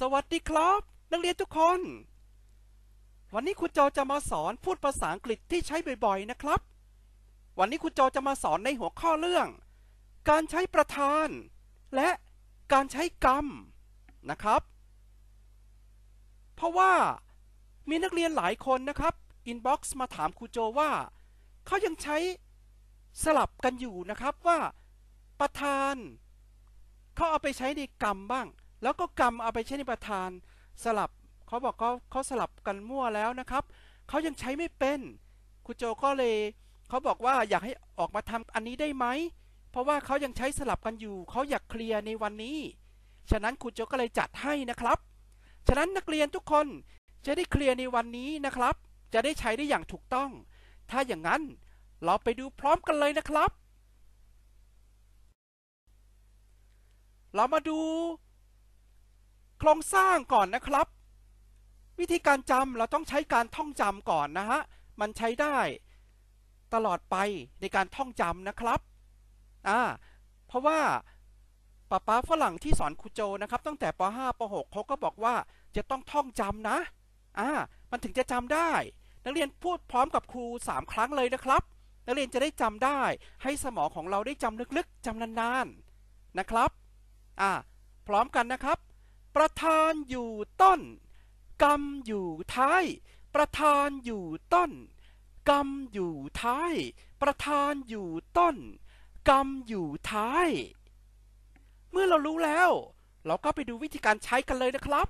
สวัสดีครับนักเรียนทุกคน วันนี้คุณโจจะมาสอนพูดภาษาอังกฤษที่ใช้บ่อย ๆนะครับ วันนี้คุณโจจะมาสอนในหัวข้อเรื่อง การใช้ประธานและการใช้กรรมนะครับ เพราะว่ามีนักเรียนหลายคนนะครับอินบ็อกซ์มาถามคุณโจว่าเขายังใช้สลับกันอยู่นะครับว่า ประธานเขาเอาไปใช้ในกรรมบ้างแล้วก็กรรมเอาไปใช้ในประธานสลับเขาบอกเขาเขาสลับกันมั่วแล้วนะครับ เขายังใช้ไม่เป็นคุณโจก็เลย เขาบอกว่าอยากให้ออกมาทำอันนี้ได้ไหมเพราะว่าเขายังใช้สลับกันอยู่เขาอยากเคลียร์ในวันนี้ ฉะนั้นคุณโจก็เลยจัดให้นะครับ ฉะนั้นนักเรียนทุกคนจะได้เคลียร์ในวันนี้นะครับ จะได้ใช้ได้อย่างถูกต้อง ถ้าอย่างนั้นเราไปดูพร้อมกันเลยนะครับ เรามาดูโครงสร้างก่อนนะครับ วิธีการจำเราต้องใช้การท่องจำก่อนนะฮะ มันใช้ได้ตลอดไปในการท่องจำนะครับ อ่าเพราะว่าป้าป้าฝรั่งที่สอนครูโจนะครับตั้งแต่ป .5 ป .6 เขาก็บอกว่าจะต้องท่องจำนะอ่ามันถึงจะจำได้ นักเรียนพูดพร้อมกับครู3 ครั้งเลยนะครับ นักเรียนจะได้จำได้ให้สมองของเราได้จำลึกๆจำนานๆนะครับอ่าพร้อมกันนะครับประธานอยู่ต้น กรรมอยู่ท้าย ประธานอยู่ต้น กรรมอยู่ท้าย ประธานอยู่ต้น กรรมอยู่ท้าย เมื่อเรารู้แล้ว เราก็ไปดูวิธีการใช้กันเลยนะครับ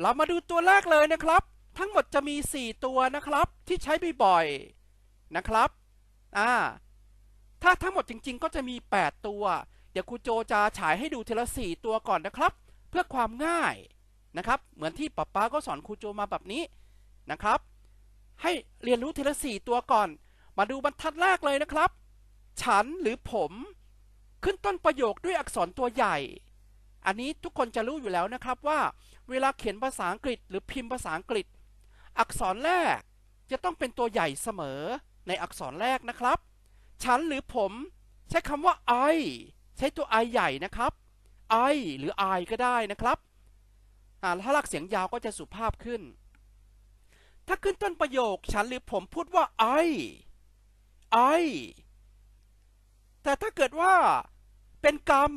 เรามาดูตัวแรกเลยนะครับ ทั้งหมดจะมี 4 ตัวนะครับ ที่ใช้บ่อยๆนะครับ อ่า ถ้าทั้งหมดจริง ๆ ก็จะมี 8 ตัวเดี๋ยวครูโจจะฉายให้ดูทีละสี่ตัวก่อนนะครับ เพื่อความง่ายนะครับ เหมือนที่ป๊าป๊าก็สอนครูโจมาแบบนี้นะครับ ให้เรียนรู้ทีละสี่ตัวก่อน มาดูบรรทัดแรกเลยนะครับ ฉันหรือผม ขึ้นต้นประโยคด้วยอักษรตัวใหญ่ อันนี้ทุกคนจะรู้อยู่แล้วนะครับว่าเวลาเขียนภาษาอังกฤษหรือพิมพ์ภาษาอังกฤษ อักษรแรกจะต้องเป็นตัวใหญ่เสมอในอักษรแรกนะครับฉันหรือผมใช้คำว่า I ใช้ตัว i ใหญ่นะครับ i หรือ i ก็ได้นะครับถ้าลักเสียงยาว ก็จะสุภาพขึ้น ถ้าขึ้นต้นประโยคฉันหรือผมพูดว่า I I แต่ถ้าเกิดว่าเป็นกรรม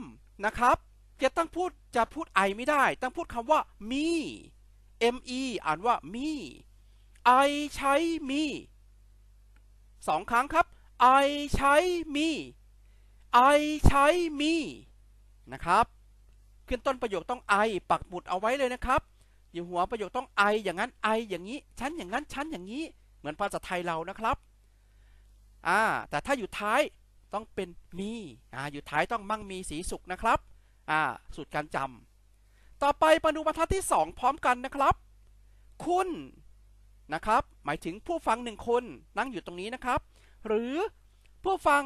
นะครับจะต้องพูดจะพูด I ไม่ได้ต้องพูดคำว่า me M E อ่านว่า me I ใช้ me สองครั้งครับ I ใช้ me I ใช้ me นะครับขึ้นต้นประโยคต้อง I ปักหมุดเอาไว้เลยนะครับอยู่หัวประโยคต้อง I อย่างนั้น I อย่างนี้ฉันอย่างนั้นฉันอย่างนี้ เหมือนภาษาไทยเรานะครับอ่าแต่ถ้าอยู่ท้ายต้องเป็นมีอ่าอยู่ท้ายต้องมั่งมีสีสุขนะครับอ่าสูตรการจำ ต่อไปมาดูบรรทัดที่ 2 พร้อมกันนะครับ คุณนะครับหมายถึงผู้ฟังหนึ่งคนนั่งอยู่ตรงนี้นะครับ หรือผู้ฟัง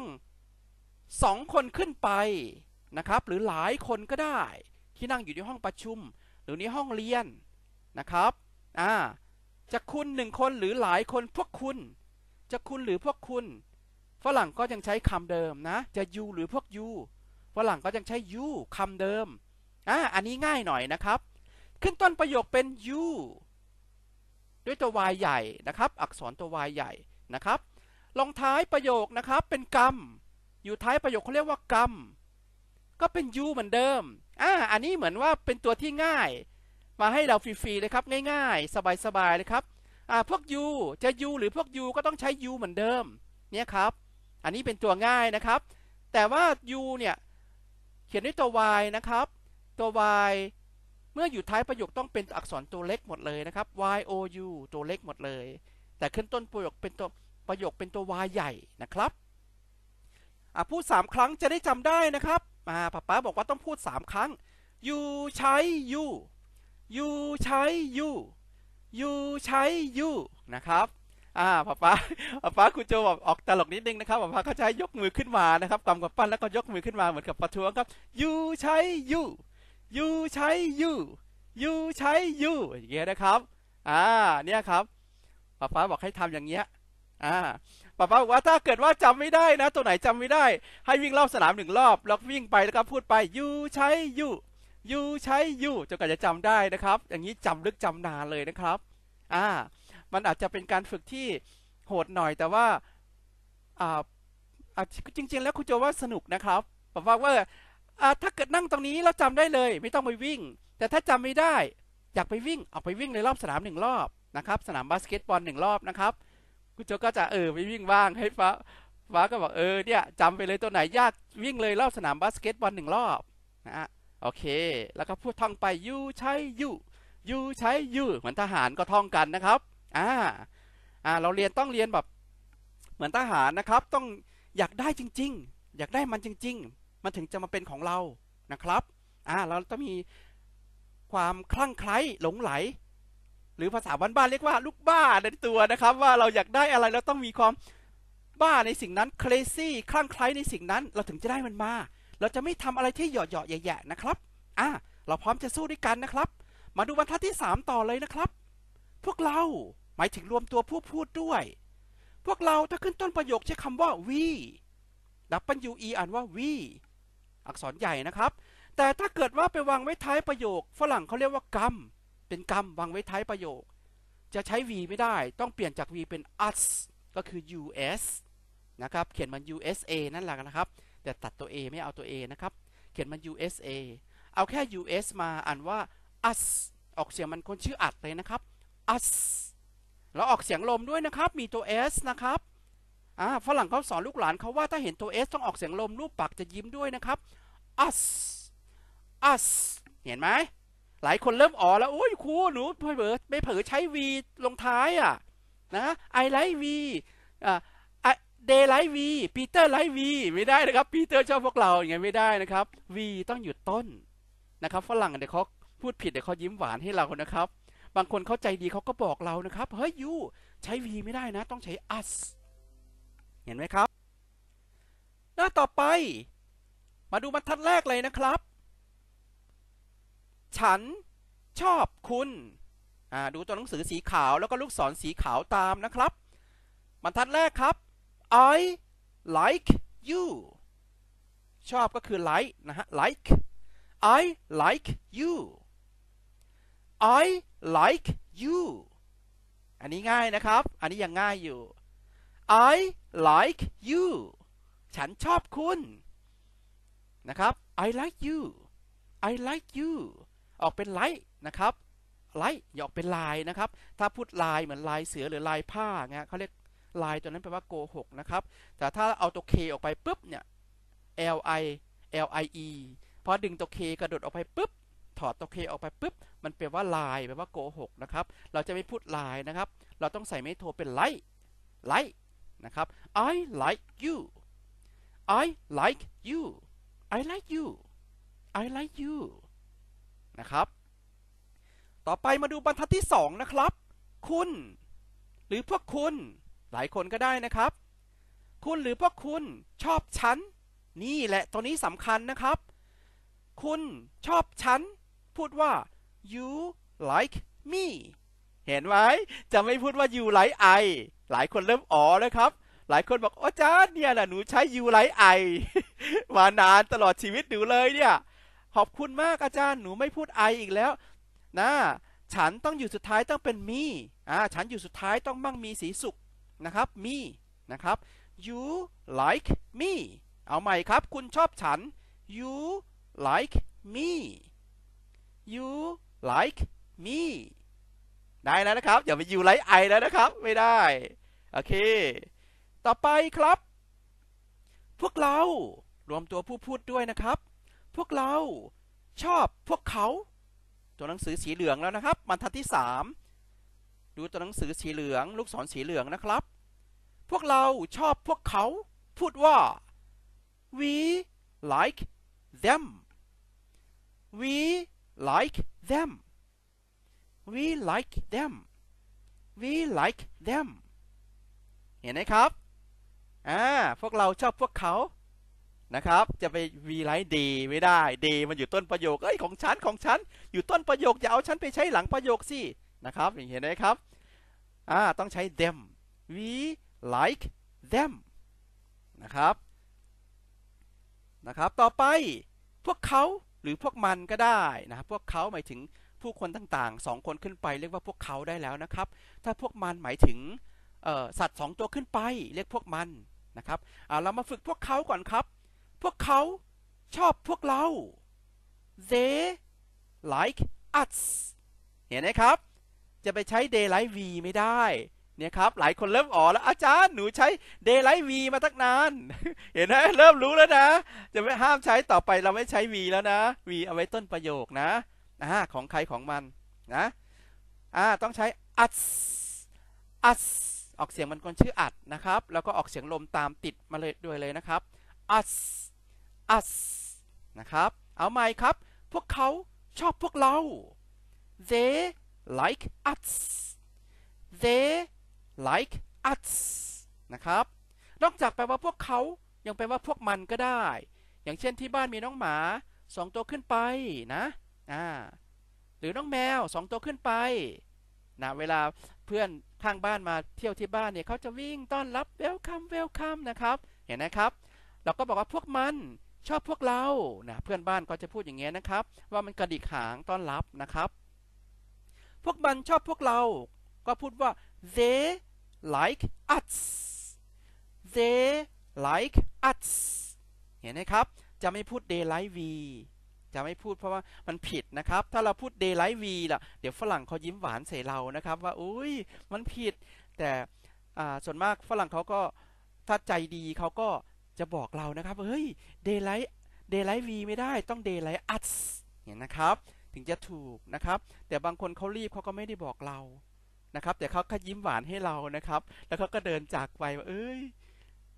สองคนขึ้นไปนะครับหรือหลายคนก็ได้ ที่นั่งอยู่ในห้องประชุมหรือในห้องเรียนนะครับอ่าจะคุณหนึ่งคนหรือหลายคนพวกคุณ จะคุณหรือพวกคุณ ฝรั่งก็ยังใช้คำเดิมนะจะยูหรือพวกยูฝรั่งก็ ยัง ใช้ยูคำเดิมอ่าอันนี้ง่ายหน่อยนะครับ ขึ้นต้นประโยคเป็นยูด้วยตัววายใหญ่นะครับอักษรตัววายใหญ่นะครับลงท้ายประโยคนะครับเป็นกรรมอยู่ท้ายประโยคเขาเรียกว่ากรรม ก็เป็น you เหมือนเดิม อ่า อันนี้เหมือนว่าเป็นตัวที่ง่าย มาให้เราฟรีๆเลยครับง่ายๆ สบายๆเลยครับ อ่า พวก you จะ you หรือพวก you ก็ต้องใช้ you เหมือนเดิม เนี่ยครับ อันนี้เป็นตัวง่ายนะครับ แต่ว่า you เนี่ยเขียนด้วยตัว y นะครับ ตัว y เมื่ออยู่ท้ายประโยคต้องเป็นอักษรตัวเล็กหมดเลยนะครับ y o u ตัวเล็กหมดเลย แต่ขึ้นต้นประโยคเป็นตัว ประโยคเป็นตัว y ใหญ่นะครับพูด3ครั้งจะได้จำได้นะครับอ่าป๊าป๊าบอกว่าต้องพูด 3 ครั้งยูใช้ยูยูใช้ยูยูใช้ยูนะครับอ่าป๊าป๊าป๊าป๊าคุณโจบอกออกตลกนิดนึงนะครับป๊าป๊าเขาใช้ยกมือขึ้นมานะครับกำกับปั้นแล้วก็ยกมือขึ้นมาเหมือนกับประท้วงครับยูใช้ยูยูใช้ยูยูใช้ยูอย่างเงี้ยนะครับอ่าเนี่ยครับป๊าป๊าบอกให้ทำอย่างเงี้ยอ่าป้าป้าบอกว่าถ้าเกิดว่าจำไม่ได้นะตัวไหนจำไม่ได้ ให้วิ่งรอบสนามหนึ่งรอบ แล้ววิ่งไปแล้วก็พูดไปยูใช้ยูยูใช้ยูจนกว่าจะจำได้นะครับ อย่างนี้จำลึกจำนานเลยนะครับอ่ามันอาจจะเป็นการฝึกที่โหดหน่อย แต่ว่า อ่าจริงๆแล้วคุณโจว่าสนุกนะครับป้าป้าว่า ถ้าเกิดนั่งตรงนี้เราจำได้เลย ไม่ต้องไปวิ่ง แต่ถ้าจำไม่ได้ อยากไปวิ่งออกไปวิ่งในรอบสนามหนึ่งรอบนะครับ สนามบาสเกตบอลหนึ่งรอบนะครับคุณโจก็จะเออไปวิ่งบ้างให้ฟ้าฟ้าก็บอกเออเนี่ยจำไปเลยตัวไหนยากวิ่งเลยรอบสนามบาสเกตบอลหนึ่งรอบนะฮะโอเค แล้วก็พูดท่องไปยูใช้ยูยูใช้ยูเหมือนทหารก็ท่องกันนะครับอ่าอ่าเราเรียนต้องเรียนแบบเหมือนทหารนะครับต้องอยากได้จริง ๆ อยากได้มันจริง ๆ มันถึงจะมาเป็นของเรานะครับอ่าเราต้องมีความคลั่งไคล้หลงไหลหรือภาษาบ้านๆเรียกว่าลูกบ้าในตัวนะครับ ว่าเราอยากได้อะไรเราต้องมีความ บ้าในสิ่งนั้น c r ซี่คลั่งไคล้ในสิ่งนั้น เราถึงจะได้มันมา เราจะไม่ทำอะไรที่หยอดหยอดแย่ๆนะครับ อ่ะเราพร้อมจะสู้ด้วยกันนะครับ มาดูบรรทัดที่ 3 ต่อเลยนะครับ พวกเราหมายถึงรวมตัวผู้พูดด้วย พวกเราถ้าขึ้นต้นประโยคใช้คำว่า we ยูอ่านว่า we อักษรใหญ่นะครับ แต่ถ้าเกิดว่าไปวางไว้ท้ายประโยคฝรั่งเขาเรียกว่ากรรมเป็นกรรมวางไว้ท้ายประโยค จะใช้ v ไม่ได้ต้องเปลี่ยนจาก v เป็น us ก็คือ us นะครับเขียนมัน usa นั่นแหละนะครับ แต่ตัดตัว a ไม่เอาตัว a นะครับเขียนมัน usa เอาแค่ us มาอ่านว่า us ออกเสียงมันคนชื่ออัดเลยนะครับ us แล้วออกเสียงลมด้วยนะครับ มีตัว s นะครับอ่าฝรั่งเขาสอนลูกหลานเขาว่าถ้าเห็นตัว s ต้องออกเสียงลมรูปปากจะยิ้มด้วยนะครับ us us เห็นไหมหลายคนเริ่มอ๋อแล้วโอ้ยครูหนูเผลอไม่เผลอใช้ V ลงท้ายอ่ะนะไอไลท์วีอ่าเดย์ไลท์วีปีเตอร์ไลท์วีไม่ได้นะครับปีเตอร์ชอบพวกเรา อย่างเงี้ยไม่ได้นะครับวีต้องอยู่ต้นนะครับฝรั่งเดี๋ยวเขาพูดผิดเดี๋ยวเขายิ้มหวานให้เรานะครับ บางคนเข้าใจดีเขาก็บอกเรานะครับ เฮ้ยยูใช้ V ไม่ได้นะ ต้องใช้ us เห็นไหมครับหน้าต่อไป มาดูบรรทัดแรกเลยนะครับฉันชอบคุณ ดูตัวหนังสือสีขาวแล้วก็ลูกศรสีขาวตามนะครับ บรรทัดแรกครับ I like you ชอบก็คือ like นะฮะ like I like you I like you อันนี้ง่ายนะครับ อันนี้ยังง่ายอยู่ I like you ฉันชอบคุณ นะครับ I like you I like you ออกเป็นไลท์นะครับไลท์อย่าออกเป็นลายนะครับ ถ้าพูดลายเหมือนลายเสือหรือลายผ้าเงี้ยเขาเรียกลายตัวนั้นแปลว่าโกหกนะครับแต่ถ้าเอาตัว K ออกไปปุ๊บเนี่ย L I L I E พอดึงตัว K กระโดดออกไปปุ๊บถอดตัว K ออกไปปุ๊บมันแปลว่าลายแปลว่าโกหกนะครับ เราจะไม่พูดลายนะครับเราต้องใส่ไม้โทเป็นไลท์ไลท์นะครับ I like you I like you I like you I like you นะครับต่อไปมาดูบรรทัดที่2นะครับคุณหรือพวกคุณหลายคนก็ได้นะครับ คุณหรือพวกคุณชอบฉันนี่แหละตัวนี้สำคัญนะครับ คุณชอบฉันพูดว่า you like me เห็นไหมจะไม่พูดว่า you like I หลายคนเริ่มอ๋อเลยครับหลายคนบอกอาจารย์เนี่ยแหละหนูใช้ you like I มานานตลอดชีวิตหนูเลยเนี่ยขอบคุณมากอาจารย์ หนูไม่พูดไออีกแล้วนะฉันต้องอยู่สุดท้ายต้องเป็นมีอ่า ฉันอยู่สุดท้ายต้องมั่งมีสีสุขนะครับมีนะครับ you like me เอาใหม่ครับ คุณชอบฉัน you like me you like me ได้แล้วนะครับอย่าไป you like I แล้วนะครับ ไม่ได้ โอเค ต่อไปครับ พวกเรารวมตัวผู้พูดด้วยนะครับพวกเราชอบพวกเขา ตัวหนังสือสีเหลืองแล้วนะครับบรรทัดที่ 3 ดูตัวหนังสือสีเหลือง ลูกศรสีเหลืองนะครับ พวกเราชอบพวกเขาพูดว่า we like them we like them we like them we like them เห็นไหมครับอ่าพวกเราชอบพวกเขานะครับ จะไป v l i k e ีไม่ได้ีมันอยู่ต้นประโยคเอ้ยของฉันของฉัน อยู่ต้นประโยค อย่าเอาฉันไปใช้หลังประโยคสิ นะครับ เห็นไหมครับอ่าต้องใช้ them we like them นะครับ นะครับ ต่อไปพวกเขาหรือพวกมันก็ได้นะ พวกเขาหมายถึงผู้คนต่างๆ 2 คนขึ้นไป เรียกว่าพวกเขาได้แล้วนะครับ ถ้าพวกมันหมายถึงสัตว์ 2 ตัวขึ้นไปเรียกพวกมันนะครับเรามาฝึกพวกเขาก่อนครับพวกเขาชอบพวกเรา they like us เห็นไหมครับ จะไปใช้ they like we ไม่ได้ เนี่ยครับ หลายคนเริ่มอ๋อแล้วอาจารย์หนูใช้ day like we มาตั้งนาน เห็นไหมเริ่มรู้แล้วนะ จะไม่ห้ามใช้ต่อไปเราไม่ใช้ v แล้วนะ v เอาไว้ต้นประโยคนะอาของใครของมันนะอ่าต้องใช้ us us ออกเสียงมันกอนชื่ออัดนะครับ แล้วก็ออกเสียงลมตามติดมาเลยด้วยเลยนะครับ us us นะครับ เอาใหม่ครับ พวกเขาชอบพวกเรา they like us they like us นะครับ นอกจากแปลว่าพวกเขา ยังแปลว่าพวกมันก็ได้ อย่างเช่นที่บ้านมีน้องหมาสองตัวขึ้นไปนะอ่าหรือน้องแมวสองตัวขึ้นไปนะเวลาเพื่อนข้างบ้านมาเที่ยวที่บ้านเนี่ยเขาจะวิ่งต้อนรับเวลคัมเวลคัมนะครับ เห็นไหมครับ เราก็บอกว่าพวกมันชอบพวกเรานะเพื่อนบ้านก็จะพูดอย่างเงี้ยนะครับ ว่ามันกระดิกหางต้อนรับนะครับ พวกมันชอบพวกเราก็พูดว่า they like us they like us เห็นไหมครับจะไม่พูด they like we จะไม่พูดเพราะว่ามันผิดนะครับ ถ้าเราพูด t h e y like we ล่ะเดี๋ยวฝรั่งเขายิ้มหวานใส่เรานะครับ ว่าอุ้ยมันผิด แต่ส่วนมากฝรั่งเขาก็ถ้าใจดีเขาก็จะบอกเรานะครับ เฮ้ย daylight daylight v ไม่ได้ ต้อง daylight us เนี่ยนะครับ ถึงจะถูกนะครับ แต่บางคนเขารีบเขาก็ไม่ได้บอกเรา นะครับ แต่เขาค่ยิ้มหวานให้เรานะครับ แล้วเขาก็เดินจากไป ว่าเอ้ย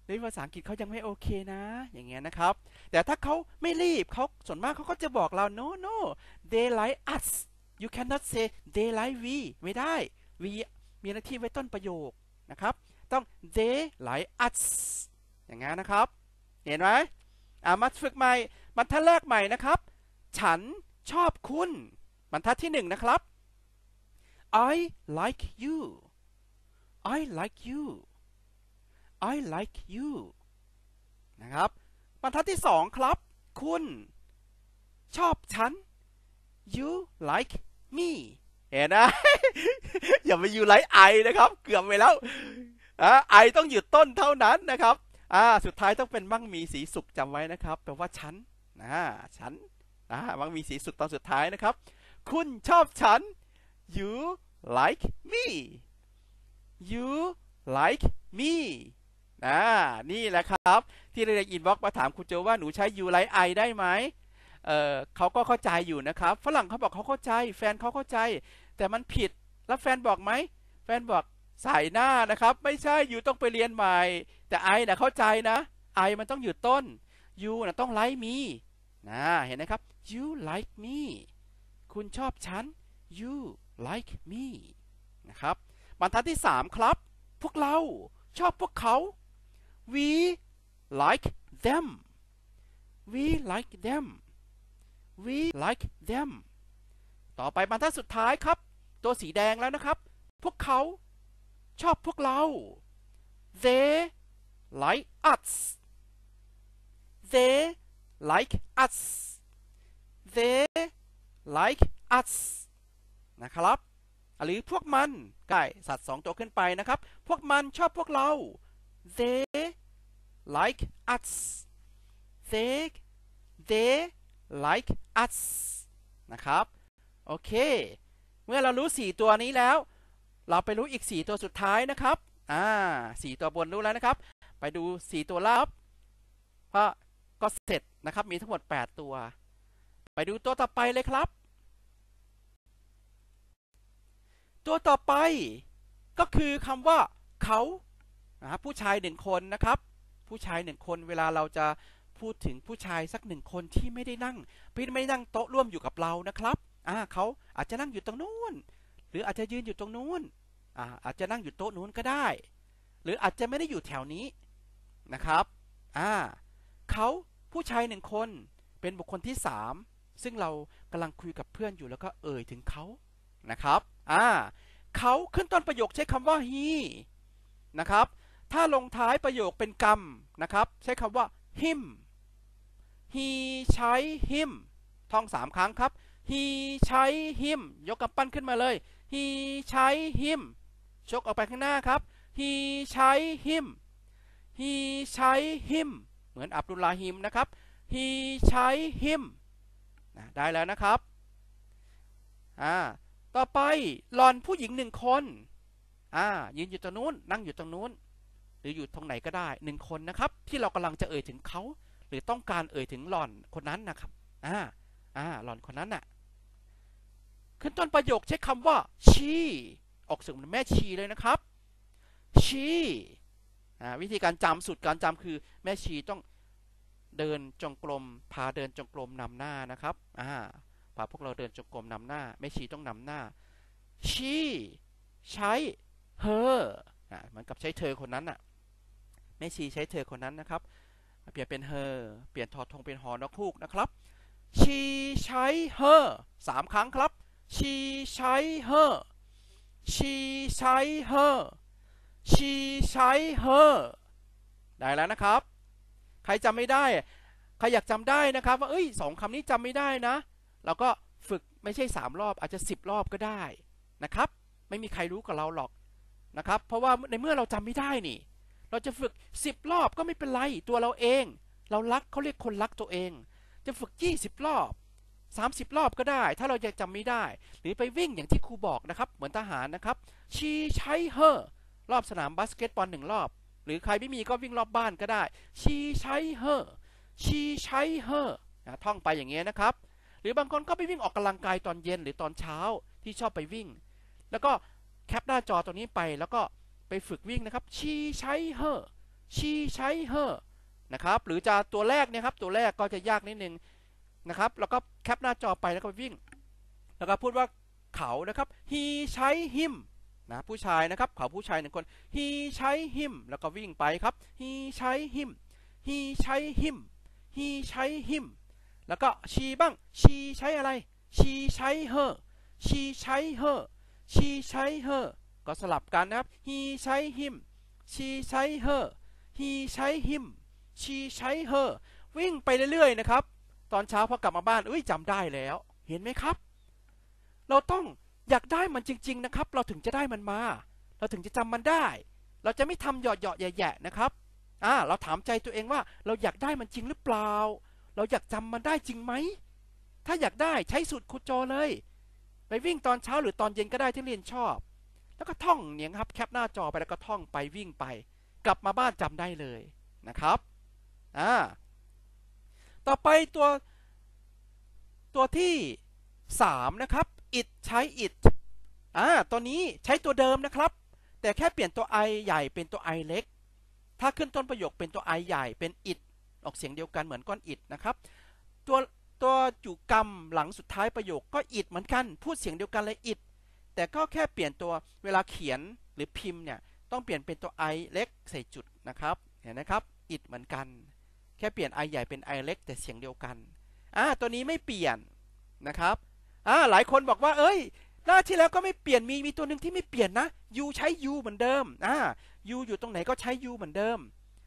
ในภาษาอังกฤษเขายังไม่โอเคนะ อย่างเงี้ยนะครับ แต่ถ้าเขาไม่รีบเขาส่วนมากเขาก็จะบอกเรา no no they like us you cannot say they like we ไม่ได้ we มีหน้าที่ไว้ต้นประโยค นะครับ ต้อง they like us อย่างงี้นนะครับ เห็นไหมอ่ามาฝึกใหม่บรรทัดแรกใหม่นะครับ ฉันชอบคุณบรรทัดที่หนึ่งนะครับ I like you I like you I like you นะครับบรรทัดที่สองครับ คุณ ชอบฉัน you like me เห็นนะอย่าไปยูไลค์ไอนะครับ เกือบไปแล้วไอต้องอยู่ต้นเท่านั้นนะครับอ่าสุดท้ายต้องเป็นมั่งมีสีสุขจำไว้นะครับแปลว่าฉันนะฉันนะมั่งมีสีสุขตอนสุดท้ายนะครับ คุณชอบฉัน you like me you like me นะนี่แหละครับ ที่เราได้อินบ็อกมาถามคุณโจว่าหนูใช้ you like I ได้ไหมเออเขาก็เข้าใจอยู่นะครับฝรั่งเขาบอกเขาเข้าใจ แฟนเขาเข้าใจ แต่มันผิด แล้วแฟนบอกไหมแฟนบอกสายหน้านะครับ ไม่ใช่ยูต้องไปเรียนใหม่ แต่ไอนะเข้าใจนะไอมันต้องอยู่ต้นยูนะต้องไลค์มีนะเห็นไหมครับ you like me คุณชอบฉัน you like me นะครับบรรทัดที่ 3 ครับ พวกเราชอบพวกเขา we like them we like them we like them ต่อไปบรรทัดสุดท้ายครับ ตัวสีแดงแล้วนะครับ พวกเขาชอบพวกเรา they like us they like us they like us นะครับ หรือพวกมันไก่สัตว์สองตัวขึ้นไปนะครับ พวกมันชอบพวกเรา they like us they they like us นะครับโอเค เมื่อเรารู้ 4 ตัวนี้แล้วเราไปรู้อีก4 ตัวสุดท้ายนะครับ อ่าสตัวบนรู้แล้วนะครับ ไปดู4ตัวล่างก็ก็เสร็จนะครับ มีทั้งหมด 8 ตัว ไปดูตัวต่อไปเลยครับ ตัวต่อไปก็คือคำว่าเขานะผู้ชายหนึ่งคนนะครับ ผู้ชายหนึ่งคนเวลาเราจะพูดถึงผู้ชายสักหนึ่งคนที่ไม่ได้นั่งพี่ไม่ได้นั่งโต๊ะร่วมอยู่กับเรา นะครับ อ่า เขาอาจจะนั่งอยู่ตรงนู้นรืออาจจะยืนอยู่ตรงนู้นอาจจะนั่งอยู่โต๊ะนู้นก็ได้ หรืออาจจะไม่ได้อยู่แถวนี้นะครับ เขาผู้ชายหนึ่งคน เป็นบุคคลที่สามซึ่งเรากำลังคุยกับเพื่อนอยู่แล้วก็เอ่ยถึงเขานะครับ เขาขึ้นต้นประโยคใช้คำว่า he นะครับ ถ้าลงท้ายประโยคเป็นกรรมนะครับ ใช้คำว่า him he ใช้ him ท่องสามครั้งครับ he ใช้ him ยกกำปั้นขึ้นมาเลย he ใช้ him ชกออกไปข้างหน้าครับ he ใช้ him he ใช้ him เหมือนอับดุลลาฮิมนะครับ he ใช้ him ได้แล้วนะครับ อ่า ต่อไปหลอนผู้หญิงหนึ่งคน อ่า ยืนอยู่ตรงนู้น นั่งอยู่ตรงนู้น หรืออยู่ตรงไหนก็ได้หนึ่งคนนะครับ ที่เรากำลังจะเอ่ยถึงเขา หรือต้องการเอ่ยถึงหลอนคนนั้นนะครับ อ่า อ่า หลอนคนนั้นน่ะขึ้นต้นประโยคใช้คำว่า she ออกเสียงเหมือนแม่ชีเลยนะครับ she วิธีการจำสูตรการจำคือแม่ชีต้องเดินจงกรมพาเดินจงกรมนำหน้านะครับ อ่าพาพวกเราเดินจงกรมนำหน้า แม่ชีต้องนำหน้า she ใช้ her อ่า เหมือนกับใช้เธอคนนั้นน่ะ แม่ชีใช้เธอคนนั้นนะครับ เปลี่ยนเป็น her เปลี่ยนทอทงเป็นหอนกฮูกนะครับ she ใช้ her สามครั้งครับชีใช้เฮอชีใช้เฮอชีใช้เฮอได้แล้วนะครับ ใครจำไม่ได้ใครอยากจำได้นะครับ ว่าเอ้ยสองคำนี้จำไม่ได้นะ เราก็ฝึกไม่ใช่ 3 รอบ อาจจะ10รอบก็ได้นะครับไม่มีใครรู้กับเราหรอกนะครับ เพราะว่าในเมื่อเราจำไม่ได้นี่ เราจะฝึก10รอบก็ไม่เป็นไรตัวเราเอง เรารักเขาเรียกคนรักตัวเอง จะฝึก20รอบ30 รอบก็ได้ ถ้าเรายังจำไม่ได้หรือไปวิ่งอย่างที่ครูบอกนะครับเหมือนทหารนะครับชีใช้เฮอรอบสนามบาสเกตบอลหนึ่งรอบ หรือใครไม่มีก็วิ่งรอบบ้านก็ได้ชีใช้เฮอชีใช้เฮอนะท่องไปอย่างเงี้ยนะครับ หรือบางคนก็ไปวิ่งออกกำลังกายตอนเย็นหรือตอนเช้าที่ชอบไปวิ่ง แล้วก็แคปหน้าจอตัวนี้ไปแล้วก็ไปฝึกวิ่งนะครับชีใช้เฮอชีใช้เฮอนะครับหรือจะตัวแรกนะครับตัวแรกก็จะยากนิดนึงนะครับแล้วก็แคปหน้าจอไปแล้วก็ไปวิ่ง แล้วก็พูดว่าเขานะครับ he ใช้ him นะผู้ชายนะครับเขาผู้ชายหนึ่งคน he ใช้ him แล้วก็วิ่งไปครับ he ใช้ him he ใช้ him he ใช้ him แล้วก็ she บ้าง she ใช้อะไร she ใช้ her she ใช้ her she ใช้ her ก็สลับกันนะครับ he ใช้ him she ใช้ her he ใช้ him she ใช้ her วิ่งไปเรื่อยๆ นะครับตอนเช้าพอกลับมาบ้านเอ้ยจำได้แล้ว เห็นไหมครับ เราต้องอยากได้มันจริง ๆนะครับ เราถึงจะได้มันมา เราถึงจะจำมันได้ เราจะไม่ทำหยอดหยอดแย่ๆนะครับ อ่า เราถามใจตัวเองว่าเราอยากได้มันจริงหรือเปล่า เราอยากจำมันได้จริงไหม ถ้าอยากได้ใช้สูตรคูจอเลย ไปวิ่งตอนเช้าหรือตอนเย็นก็ได้ที่เรียนชอบ แล้วก็ท่องเนี่ยครับ แคปหน้าจอไปแล้วก็ท่องไปวิ่งไป กลับมาบ้านจำได้เลยนะครับ อ่าต่อไปตัวตัวที่ 3 นะครับ it ใช้ it อ่าตัวนี้ใช้ตัวเดิมนะครับ แต่แค่เปลี่ยนตัว i ใหญ่เป็นตัว i เล็ก ถ้าขึ้นต้นประโยคเป็นตัว i ใหญ่เป็น it ออกเสียงเดียวกันเหมือนก้อน it นะครับตัวตัวจุกรรมหลังสุดท้ายประโยคก็ it เหมือนกัน พูดเสียงเดียวกันเลย it แต่ก็แค่เปลี่ยนตัวเวลาเขียนหรือพิมพ์เนี่ยต้องเปลี่ยนเป็นตัว i เล็กใส่จุดนะครับเห็นนะครับ it เหมือนกันแค่เปลี่ยน i ใหญ่เป็น i เล็ก แต่ เสียงเดียวกันอ่าตัวนี้ไม่เปลี่ยนนะครับอ่าหลายคนบอกว่า เอ้ย หน้าที่แล้วก็ไม่เปลี่ยน มี มีตัวหนึ่งที่ไม่เปลี่ยนนะ u ใช้ u เหมือนเดิมอ่า u อยู่ตรงไหนก็ใช้ u เหมือนเดิม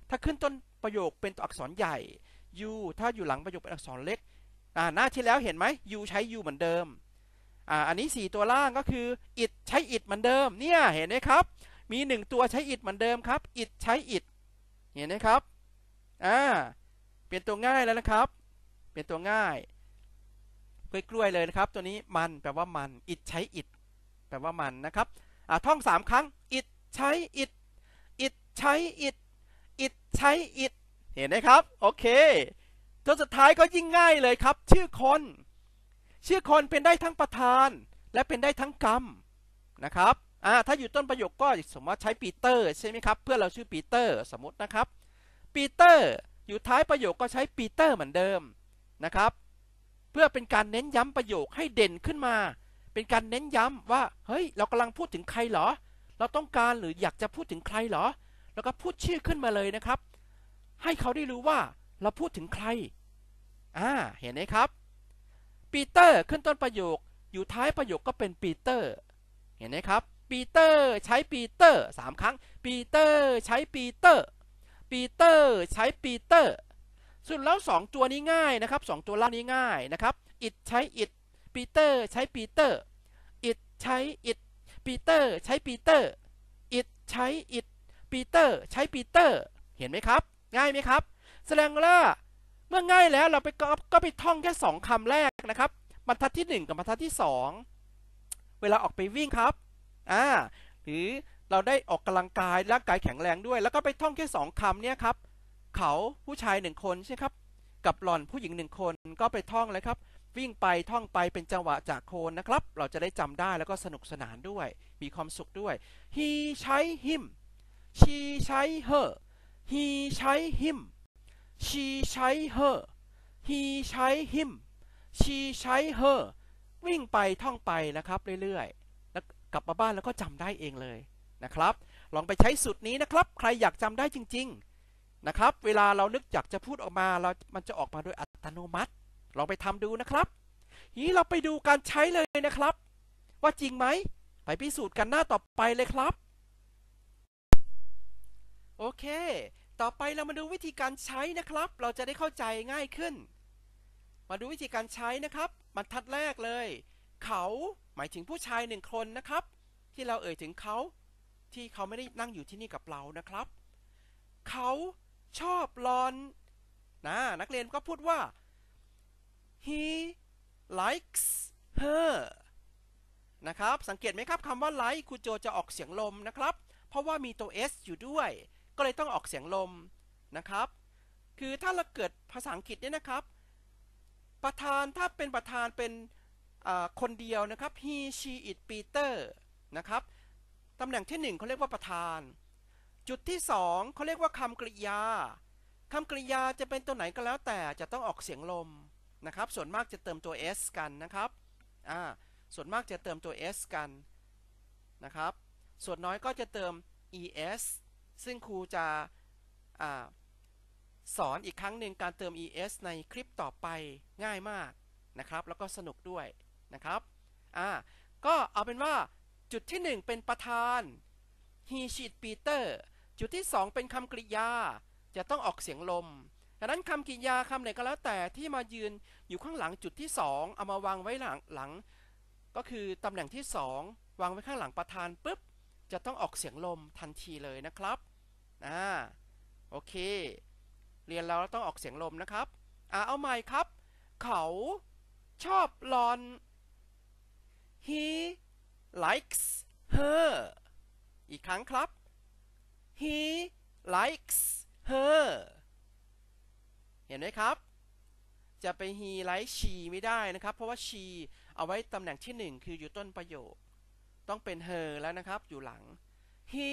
ถ้าขึ้นต้นประโยคเป็นตัวอักษรใหญ่ u ถ้าอยู่หลังประโยคเป็นอักษรเล็กอ่าหน้าที่แล้วเห็นไหม u ใช้ u เหมือนเดิมอ่าอันนี้ 4 ตัวล่างก็คือ it ใช้ it เหมือนเดิม เนี่ยเห็นไหมครับ มี 1ตัวใช้ it เหมือนเดิมครับ it ใช้ it เห็นไหมครับอ่าเปลี่ยนตัวง่ายแล้วนะครับ เปลี่ยนตัวง่ายกล้วยกล้วยเลยนะครับตัวนี้มัน แปลว่ามันอิดใช้อิดแปลว่ามันนะครับอ่าท่องสามครั้งอิดใช้อิดอิดใช้อิดอิดใช้อิดเห็นไหมครับโอเคตัวสุดท้ายก็ยิ่งง่ายเลยครับ ชื่อคน ชื่อคนเป็นได้ทั้งประธาน และเป็นได้ทั้งกรรมนะครับอ่าถ้าอยู่ต้นประโยคก็สมมติใช้ปีเตอร์ใช่ไหมครับเพื่อนเราชื่อปีเตอร์สมมตินะครับปีเตอร์อยู่ท้ายประโยคก็ใช้ปีเตอร์เหมือนเดิมนะครับเพื่อเป็นการเน้นย้ำประโยคให้เด่นขึ้นมา เป็นการเน้นย้ำว่าเฮ้ยเรากำลังพูดถึงใครเหรอ เราต้องการหรืออยากจะพูดถึงใครเหรอ แล้วก็พูดชื่อขึ้นมาเลยนะครับ ให้เขาได้รู้ว่าเราพูดถึงใครอ่าเห็นไหมครับปีเตอร์ขึ้นต้นประโยคอยู่ท้ายประโยคก็เป็นปีเตอร์เห็นไหมครับปีเตอร์ใช้ปีเตอร์3ครั้งปีเตอร์ใช้ปีเตอร์ปีเตอร์ใช้ปีเตอร์สุดแล้ว2ตัวนี้ง่ายนะครับ 2 ตัวล่างนี้ง่ายนะครับอิดใช้อิดปีเตอร์ใช้ปีเตอร์อิดใช้อิดปีเตอร์ใช้ปีเตอร์อิดใช้อิดปีเตอร์ใช้ปีเตอร์เห็นไหมครับง่ายไหมครับ แสดงว่าเมื่อง่ายแล้วเราไปก็ก็ไปท่องแค่ 2 คำแรกนะครับ บรรทัดที่ 1 กับบรรทัดที่ 2 เวลาออกไปวิ่งครับอ่าหรือเราได้ออกกำลังกายร่างกายแข็งแรงด้วย แล้วก็ไปท่องแค่สองคำเนี่ยครับเขาผู้ชายหนึ่งคนใช่ครับ กับหล่อนผู้หญิงหนึ่งคนก็ไปท่องเลยครับ วิ่งไปท่องไปเป็นจังหวะจากโคนนะครับ เราจะได้จำได้แล้วก็สนุกสนานด้วย มีความสุขด้วย he ใช้ him she ใช้ her he ใช้ him she ใช้ her he ใช้ him she ใช้ her วิ่งไปท่องไปนะครับเรื่อยๆ แล้วกลับมาบ้านแล้วก็จำได้เองเลยนะครับ ลองไปใช้สูตรนี้นะครับ ใครอยากจำได้จริง ๆนะครับ เวลาเรานึกอยากจะพูดออกมาเรามันจะออกมาโดยอัตโนมัติ ลองไปทำดูนะครับนี้เราไปดูการใช้เลยนะครับ ว่าจริงไหม ไปพิสูจน์กันหน้าต่อไปเลยครับ โอเค ต่อไปเรามาดูวิธีการใช้นะครับ เราจะได้เข้าใจง่ายขึ้น มาดูวิธีการใช้นะครับบรรทัดแรกเลย เขา หมายถึงผู้ชายหนึ่งคนนะครับ ที่เราเอ่ยถึงเขาที่เขาไม่ได้นั่งอยู่ที่นี่กับเรานะครับ เขาชอบลอนนะนักเรียนก็พูดว่า he likes her นะครับ สังเกตไหมครับคำว่า like ครูโจจะออกเสียงลมนะครับ เพราะว่ามีตัว s อยู่ด้วย ก็เลยต้องออกเสียงลมนะครับ คือถ้าเราเกิดภาษาอังกฤษเนี่ยนะครับ ประธานถ้าเป็นประธานเป็นคนเดียวนะครับ he she it Peter นะครับตำแหน่งที่ 1เขาเรียกว่าประธาน จุดที่ 2เขาเรียกว่าคำกริยาคำกริยาจะเป็นตัวไหนก็แล้วแต่จะต้องออกเสียงลมนะครับส่วนมากจะเติมตัว s กันนะครับอ่าส่วนมากจะเติมตัว s กันนะครับ ส่วนน้อยก็จะเติม es ซึ่งครูจะอ่าสอนอีกครั้งหนึ่งการเติม es ในคลิปต่อไปง่ายมากนะครับแล้วก็สนุกด้วยนะครับอ่าก็เอาเป็นว่าจุดที่ 1 เป็นประธาน he she it p e จุดที่ 2 เป็นคำกริยา จะต้องออกเสียงลม ดังนั้นคำกริยาคำไหนก็แล้วแต่ที่มายืนอยู่ข้างหลังจุดที่ 2 เอามาวางไว้หลังหลัง ก็คือตำแหน่งที่ 2 วางไว้ข้างหลังประธานปุ๊บจะต้องออกเสียงลมทันทีเลยนะครับอ่าโอเค เรียนแล้วต้องออกเสียงลมนะครับอ่าเอาใหม่ครับ เขา ชอบลอน he likes her อีกครั้งครับ he likes her เห็นไหมครับ จะไป he like she ไม่ได้นะครับ เพราะว่า she เอาไว้ตำแหน่งที่หนึ่งคืออยู่ต้นประโยค ต้องเป็น her แล้วนะครับอยู่หลัง he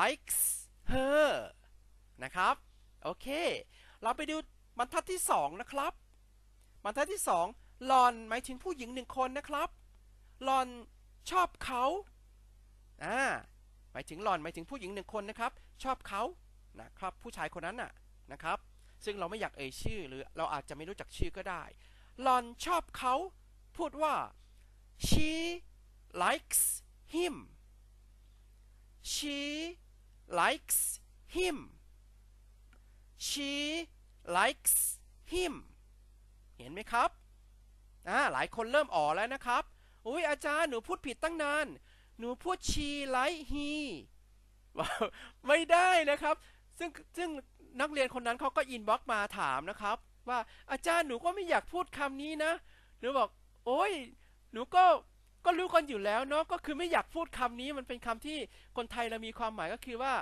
likes her นะครับ โอเค เราไปดูบรรทัดที่สองนะครับบรรทัดที่สงหลอนหมายถึงผู้หญิงหนึ่งคนนะครับหลอนชอบเขาอ่าหมายถึงหลอนหมายถึงผู้หญิงหนึ่งคนนะครับ ชอบเขา นะครับ ผู้ชายคนนั้นน่ะนะครับ ซึ่งเราไม่อยากเอ่ยชื่อหรือเราอาจจะไม่รู้จักชื่อก็ได้หลอนชอบเขา พูดว่า she likes him she likes him she likes him เห็นไหมครับ อ่าหลายคนเริ่มอ๋อแล้วนะครับอุ้ยอาจารย์หนูพูดผิดตั้งนานหนูพูดชีไลฮีว่าไม่ได้นะครับ ซึ่งซึ่งนักเรียนคนนั้นเขาก็อินบ็อกมาถามนะครับ ว่าอาจารย์หนูก็ไม่อยากพูดคำนี้นะหนูบอกโอ้ยหนูก็ก็รู้กันอยู่แล้วเนาะก็คือไม่อยากพูดคำนี้มันเป็นคำที่คนไทยเรามีความหมายก็คือว่า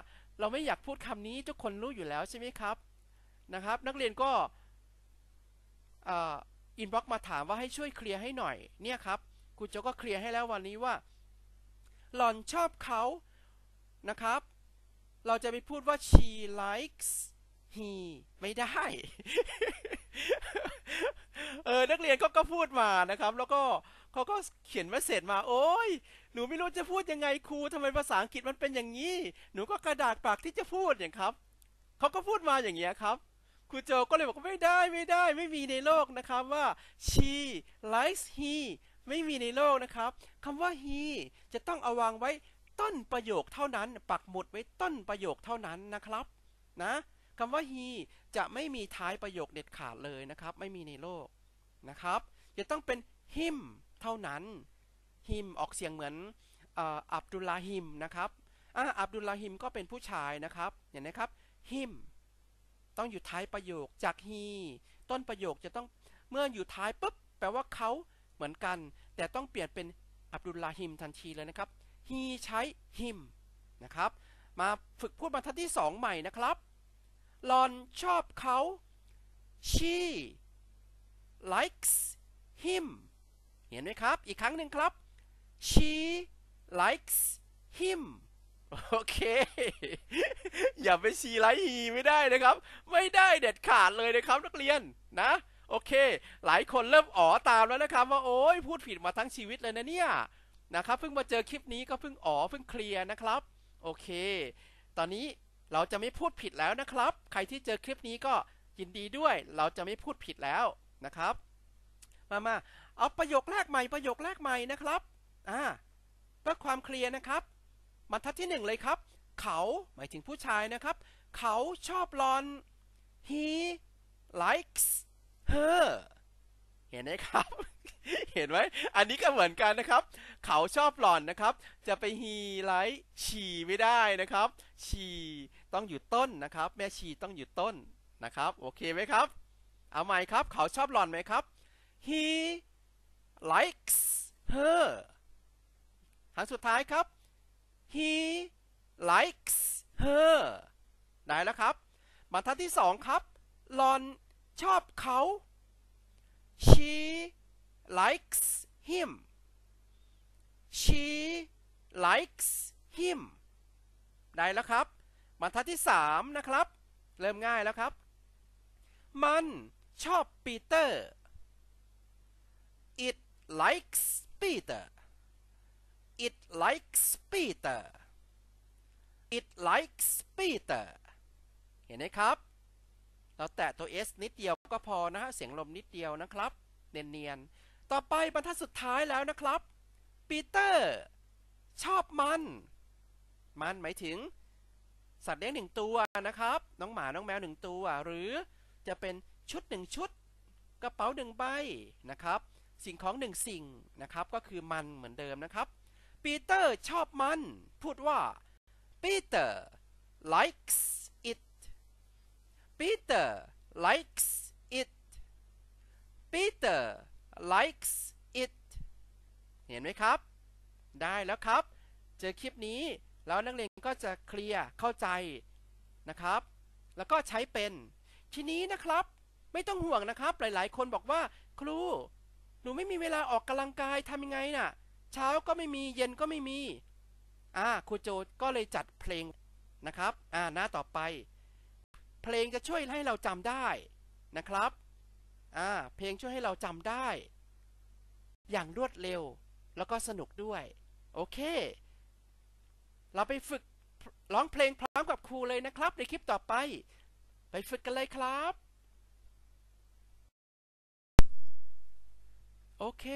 เราไม่อยากพูดคำนี้ทุกคนรู้อยู่แล้วใช่ไหมครับนะครับ นักเรียนก็อินบ็อกมาถามว่าให้ช่วยเคลียร์ให้หน่อยเนี่ยครับครูโจก็เคลียร์ให้แล้ววันนี้ว่า หล่อนชอบเขา นะครับ เราจะไปพูดว่า she likes he ไม่ได้ เออ นักเรียนก็ก็พูดมานะครับ แล้วก็เขาก็เขียนมาเสร็จมา โอ้ยหนูไม่รู้จะพูดยังไง ครูทำไมภาษาอังกฤษมันเป็นอย่างนี้ หนูก็กระดากปากที่จะพูดอย่างครับ เขาก็พูดมาอย่างเงี้ยครับ ครูโจก็เลยบอกว่าไม่ได้ ไม่ได้ไม่มีในโลกนะครับว่า she likes he ไม่มีในโลกนะครับคำว่า he จะต้องเอา วางไว้ต้นประโยคเท่านั้น ปักหมุดไว้ต้นประโยคเท่านั้นนะครับ นะคำว่า he จะไม่มีท้ายประโยคเด็ดขาดเลยนะครับ ไม่มีในโลกนะครับ จะต้องเป็น him เท่านั้น him ออกเสียงเหมือนอับดุลลาฮิมนะครับอับดุลลาฮิมก็เป็นผู้ชายนะครับ เห็นไหมครับ him ต้องอยู่ท้ายประโยคจาก he ต้นประโยคจะต้องเมื่ออยู่ท้ายปุ๊บแปลว่าเขาเหมือนกันแต่ต้องเปลี่ยนเป็นอับดุลลาฮิมทันทีเลยนะครับ he ใช้ him นะครับ มาฝึกพูดบรรทัดที่2ใหม่นะครับ ลอนชอบเขา she likes him เห็นไหมครับ อีกครั้งหนึ่งครับ she likes him โอเค อย่าไปชีไลฮีไม่ได้นะครับ ไม่ได้เด็ดขาดเลยนะครับนักเรียนนะโอเค หลายคนเริ่มอ๋อตามแล้วนะครับ ว่าโอ้ยพูดผิดมา ทั้งชีวิตเลยนะเนี่ยนะครับเพิ่งมาเจอคลิปนี้ก็เพิ่งอ๋อเพิ่งเคลียร์นะครับ โอเค ตอนนี้เราจะไม่พูดผิดแล้วนะครับ ใครที่เจอคลิปนี้ก็ยินดีด้วย เราจะไม่พูดผิดแล้วนะครับมามาเอาประโยคแรกใหม่ประโยคแรกใหม่นะครับอ่าเพื่อความเคลียร์นะครับมาทัดที่หนึ่งเลยครับ เขาหมายถึงผู้ชายนะครับ เขาชอบลอน he likes เฮ้อเห็นไหมครับ เห็นไหมอันนี้ก็เหมือนกันนะครับ เขาชอบหลอนนะครับ จะไปฮีไลท์ฉี่ไม่ได้นะครับ ฉี่ต้องอยู่ต้นนะครับ แม่ฉี่ต้องอยู่ต้นนะครับ โอเคไหมครับ เอาใหม่ครับ เขาชอบหลอนไหมครับ he likes her ครั้งสุดท้ายครับ he likes her ได้แล้วครับ บรรทัดที่สองครับ หลอนชอบเขา she likes him she likes him ได้แล้วครับบรรทัดที่สามนะครับ เริ่มง่ายแล้วครับมันชอบปีเตอร์ it likes Peter it likes Peter it likes Peter เห็นไหมครับเราแตะตัว S นิดเดียวก็พอนะฮะ เสียงลมนิดเดียวนะครับเนียน ๆ ต่อไปบรรทัดสุดท้ายแล้วนะครับปีเตอร์ชอบมัน มันหมายถึง สัตว์เลี้ยงหนึ่งตัวนะครับ น้องหมาน้องแมวหนึ่งตัวหรือจะเป็นชุดหนึ่งชุด กระเป๋าหนึ่งใบ นะครับ สิ่งของหนึ่งสิ่ง นะครับ ก็คือมันเหมือนเดิมนะครับปีเตอร์ชอบมันพูดว่าปีเตอร์ likes Peter likes it Peter likes it เห็นไหมครับ ได้แล้วครับ เจอคลิปนี้ แล้วนักเรียนก็จะเคลียร์เข้าใจนะครับ แล้วก็ใช้เป็น ทีนี้นะครับ ไม่ต้องห่วงนะครับ หลายๆคนบอกว่าครู หนูไม่มีเวลาออกกำลังกาย ทำยังไงนะ่ะ เช้าก็ไม่มี เย็นก็ไม่มี อ่า ครูโจก็เลยจัดเพลงนะครับ อ่าหน้าต่อไปเพลงจะช่วยให้เราจำได้นะครับอ่าเพลงช่วยให้เราจำได้ อย่างรวดเร็วแล้วก็สนุกด้วยโอเค เราไปฝึกร้องเพลงพร้อมกับครูเลยนะครับในคลิปต่อไป ไปฝึกกันเลยครับ โอเค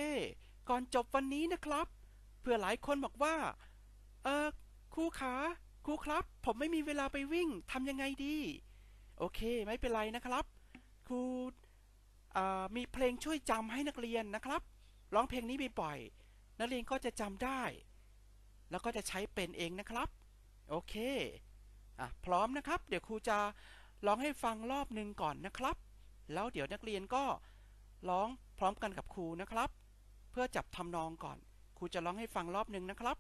ก่อนจบวันนี้นะครับ เพื่อหลายคนบอกว่า เออครูขาครูครับ ผมไม่มีเวลาไปวิ่งทำยังไงดีโอเค ไม่เป็นไรนะครับ ครูมีเพลงช่วยจำให้นักเรียนนะครับ ร้องเพลงนี้บ่อยๆนักเรียนก็จะจำได้ แล้วก็จะใช้เป็นเองนะครับโอเคอ่ะพร้อมนะครับ เดี๋ยวครูจะร้องให้ฟังรอบหนึ่งก่อนนะครับ แล้วเดี๋ยวนักเรียนก็ร้องพร้อมกันกับครูนะครับ เพื่อจับทำนองก่อนครูจะร้องให้ฟังรอบหนึ่งนะครับ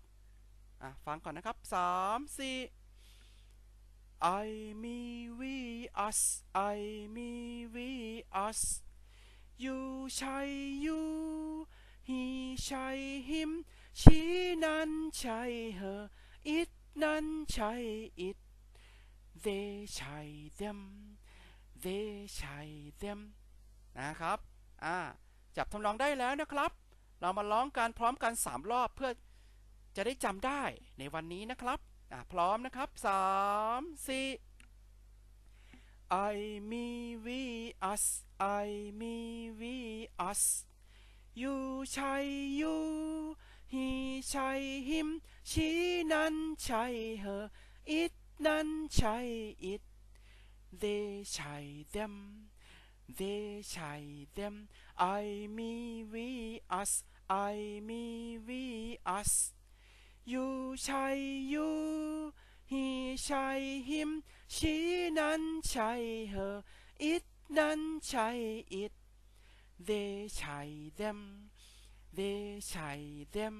อ่ะฟังก่อนนะครับสสามี่ I me we us I me we us You ใช y you He ใช y him She นั้นใช้ her It นั้นใช it They shy them They shy them นะครับ อ่า จับทำนองได้แล้วนะครับ เรามาร้องการพร้อมกัน3รอบเพื่อจะได้จำได้ในวันนี้นะครับพร้อมนะครับ 3 4 I me we us I me we us you ใช้ you he ใช้ him she นั้นใช้ her it นั้นใช้ it they ใช้ them they ใช้ them I me we us I me we us ยูชัยยูฮีชัยหิมชีนั้นชัยเหออิดนั้นชัยอิด they ชัย them they ชัย them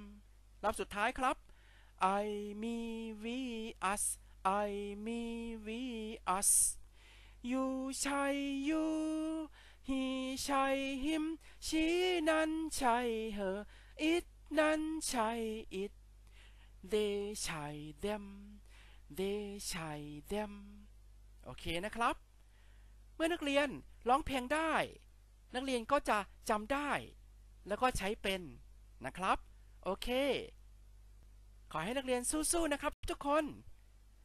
รับสุดท้ายครับ I me we us I me we us ยูชัยยูฮีชัยหิมชีนั้นชัยเหออิดนั้นชัยอิด they ย h ด d e them they c h i them โอเคนะครับ เมื่อนักเรียนร้องเพลงได้ นักเรียนก็จะจำได้ แล้วก็ใช้เป็นนะครับ โอเค ขอให้นักเรียนสู้ๆนะครับทุกคน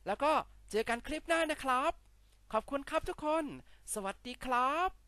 แล้วก็เจอกันคลิปหน้านะครับ ขอบคุณครับทุกคน สวัสดีครับ